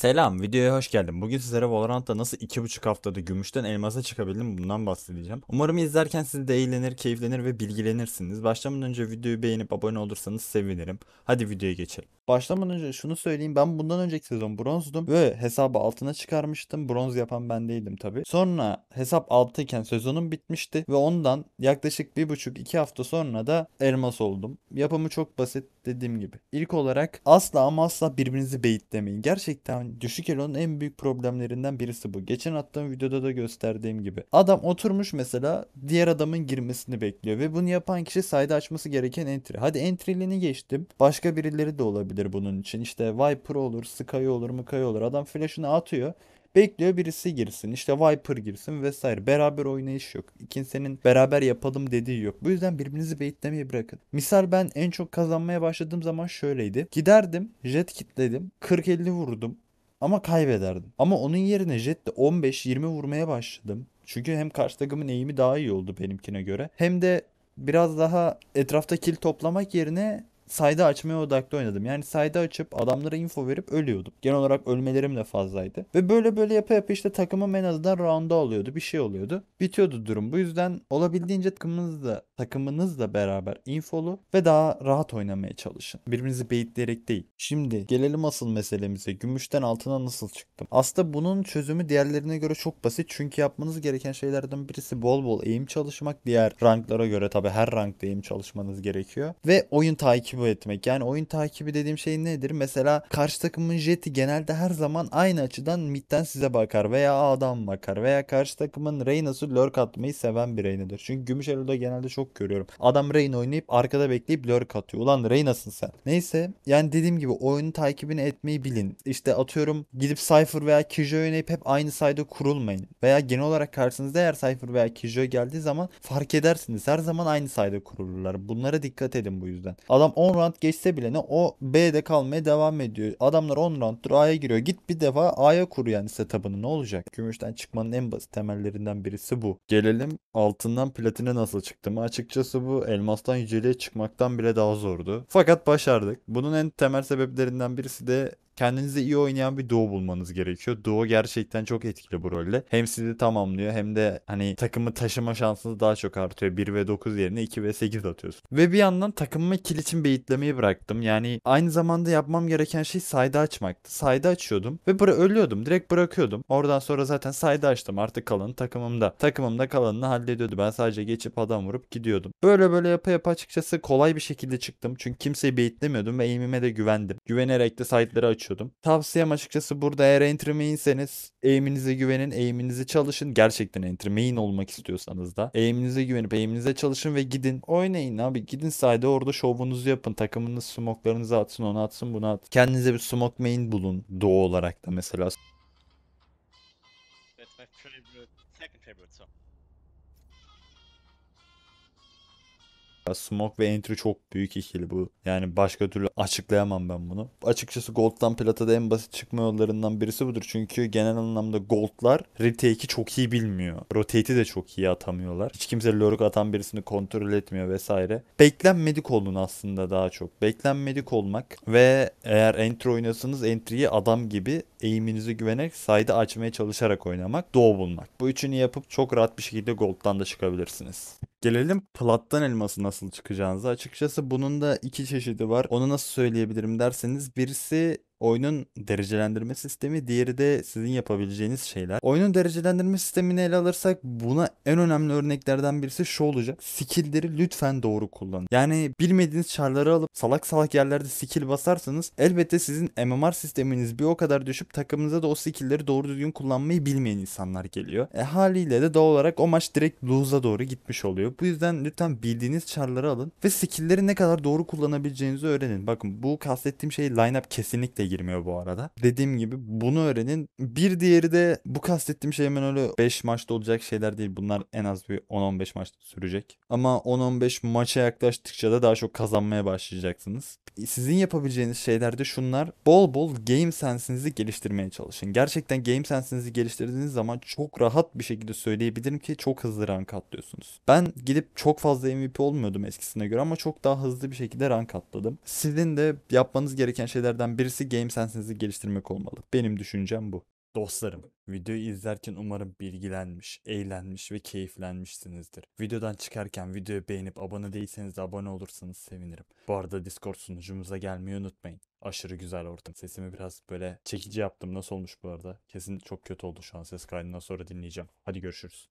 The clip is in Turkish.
Selam, videoya hoş geldin. Bugün sizlere Valorant'ta nasıl 2,5 haftada gümüşten elmasa çıkabildim bundan bahsedeceğim. Umarım izlerken siz de eğlenir, keyiflenir ve bilgilenirsiniz. Başlamadan önce videoyu beğenip abone olursanız sevinirim. Hadi videoya geçelim. Başlamadan önce şunu söyleyeyim ben bundan önceki sezon bronzdum ve hesabı altına çıkarmıştım. Bronz yapan ben değildim tabi. Sonra hesap alttayken sezonum bitmişti ve ondan yaklaşık 1,5-2 hafta sonra da elmas oldum. Yapımı çok basit dediğim gibi. İlk olarak asla ama asla birbirinizi beyitlemeyin. Gerçekten düşük elonun en büyük problemlerinden birisi bu. Geçen attığım videoda da gösterdiğim gibi. Adam oturmuş mesela diğer adamın girmesini bekliyor ve bunu yapan kişi sayda açması gereken entry. Hadi entry'liğini geçtim. Başka birileri de olabilir bunun için. İşte Viper olur, Sky olur, Mukay olur. Adam flash'ını atıyor. Bekliyor birisi girsin işte Viper girsin vesaire. Beraber oynayış yok. İkisinin beraber yapalım dediği yok. Bu yüzden birbirinizi beyitlemeyi bırakın. Misal ben en çok kazanmaya başladığım zaman şöyleydi. Giderdim jet kitledim 40-50 vurdum ama kaybederdim. Ama onun yerine jetle 15-20 vurmaya başladım. Çünkü hem karşı takımın eğimi daha iyi oldu benimkine göre. Hem de biraz daha etrafta kill toplamak yerine sayda açmaya odaklı oynadım. Yani sayda açıp adamlara info verip ölüyordum. Genel olarak ölmelerim de fazlaydı. Ve böyle böyle yapa yapa işte takımım en azından round'a oluyordu. Bir şey oluyordu. Bitiyordu durum. Bu yüzden olabildiğince takımınızla, takımınızla beraber infolu ve daha rahat oynamaya çalışın. Birbirinizi beyitleyerek değil. Şimdi gelelim asıl meselemize. Gümüşten altına nasıl çıktım? Aslında bunun çözümü diğerlerine göre çok basit. Çünkü yapmanız gereken şeylerden birisi bol bol eğim çalışmak. Diğer ranklara göre tabi her rankta eğim çalışmanız gerekiyor. Ve oyun takibi takip etmek. Yani oyun takibi dediğim şey nedir? Mesela karşı takımın jeti genelde her zaman aynı açıdan midden size bakar veya A'dan bakar veya karşı takımın Reyna'sı lurk atmayı seven bir Reyna'dır. Çünkü gümüş Gümüşero'da genelde çok görüyorum. Adam Reyna oynayıp arkada bekleyip lurk atıyor. Ulan Reyna'sın sen. Neyse yani dediğim gibi oyunu takibini etmeyi bilin. İşte atıyorum gidip Cypher veya Kijo oynayıp hep aynı sayda kurulmayın. Veya genel olarak karşınızda eğer Cypher veya Kijo geldiği zaman fark edersiniz. Her zaman aynı sayda kurulurlar. Bunlara dikkat edin bu yüzden. Adam 10 10 round geçse bile ne o B'de kalmaya devam ediyor. Adamlar 10 rounddur A'ya giriyor. Git bir defa A'ya kur yani setup'ını ne olacak? Gümüşten çıkmanın en basit temellerinden birisi bu. Gelelim altından platine nasıl çıktım. Açıkçası bu elmastan yüceliğe çıkmaktan bile daha zordu. Fakat başardık. Bunun en temel sebeplerinden birisi de kendinize iyi oynayan bir doğu bulmanız gerekiyor. Doğu gerçekten çok etkili bu rolde. Hem sizi tamamlıyor hem de hani takımı taşıma şansınız daha çok artıyor. 1 ve 9 yerine 2 ve 8 atıyorsun. Ve bir yandan takımımı kill için beyitlemeyi bıraktım. Yani aynı zamanda yapmam gereken şey sayda açmaktı. Sayda açıyordum ve bıra ölüyordum. Direkt bırakıyordum. Oradan sonra zaten sayda açtım. Artık kalanı takımımda. Takımımda kalanını hallediyordu. Ben sadece geçip adam vurup gidiyordum. Böyle böyle yapa yapa açıkçası kolay bir şekilde çıktım. Çünkü kimseyi beyitlemiyordum ve aimime de güvendim. Güvenerek de saytları açıyordum konuşuyordum. Tavsiyem açıkçası burada eğer entry main'seniz eğiminize güvenin, eğiminize çalışın. Gerçekten entry main olmak istiyorsanız da eğiminize güvenip eğiminize çalışın ve gidin. Oynayın abi gidin sayda orada şovunuzu yapın. Takımınız smoklarınızı atsın onu atsın bunu at. Kendinize bir smoke main bulun doğu olarak da mesela. That's my favorite, second favorite song. Ya Smoke ve Entry çok büyük ikili bu. Yani başka türlü açıklayamam ben bunu. Açıkçası Gold'dan Plata'da en basit çıkma yollarından birisi budur. Çünkü genel anlamda Gold'lar retake'i çok iyi bilmiyor. Rotate'i de çok iyi atamıyorlar. Hiç kimse lurk atan birisini kontrol etmiyor vesaire. Beklenmedik olun aslında daha çok. Beklenmedik olmak ve eğer Entry oynuyorsanız Entry'yi adam gibi eğiminizi güvenerek sayda açmaya çalışarak oynamak. Doğu bulmak. Bu üçünü yapıp çok rahat bir şekilde Gold'dan da çıkabilirsiniz. Gelelim plattan elması nasıl çıkacağınıza. Açıkçası bunun da iki çeşidi var. Onu nasıl söyleyebilirim derseniz birisi Oyunun derecelendirme sistemi, diğeri de sizin yapabileceğiniz şeyler. Oyunun derecelendirme sistemini ele alırsak buna en önemli örneklerden birisi şu olacak. Skill'leri lütfen doğru kullanın. Yani bilmediğiniz çarları alıp salak salak yerlerde skill basarsanız elbette sizin MMR sisteminiz bir o kadar düşüp takımınıza da o skill'leri doğru düzgün kullanmayı bilmeyen insanlar geliyor. E haliyle de doğal olarak o maç direkt lose'a doğru gitmiş oluyor. Bu yüzden lütfen bildiğiniz çarları alın ve skill'leri ne kadar doğru kullanabileceğinizi öğrenin. Bakın bu kastettiğim şey lineup kesinlikle girmiyor bu arada. Dediğim gibi bunu öğrenin. Bir diğeri de bu kastettiğim şey hemen öyle 5 maçta olacak şeyler değil. Bunlar en az bir 10-15 maçta sürecek. Ama 10-15 maça yaklaştıkça da daha çok kazanmaya başlayacaksınız. E, sizin yapabileceğiniz şeyler de şunlar. Bol bol game sensinizi geliştirmeye çalışın. Gerçekten game sensinizi geliştirdiğiniz zaman çok rahat bir şekilde söyleyebilirim ki çok hızlı rank atlıyorsunuz. Ben gidip çok fazla MVP olmuyordum eskisine göre ama çok daha hızlı bir şekilde rank atladım. Sizin de yapmanız gereken şeylerden birisi game game sense'inizi geliştirmek olmalı. Benim düşüncem bu. Dostlarım, videoyu izlerken umarım bilgilenmiş, eğlenmiş ve keyiflenmişsinizdir. Videodan çıkarken videoyu beğenip abone değilseniz de abone olursanız sevinirim. Bu arada Discord sunucumuza gelmeyi unutmayın. Aşırı güzel ortam. Sesimi biraz böyle çekici yaptım. Nasıl olmuş bu arada? Kesin çok kötü oldu şu an. Ses kaydından sonra dinleyeceğim. Hadi görüşürüz.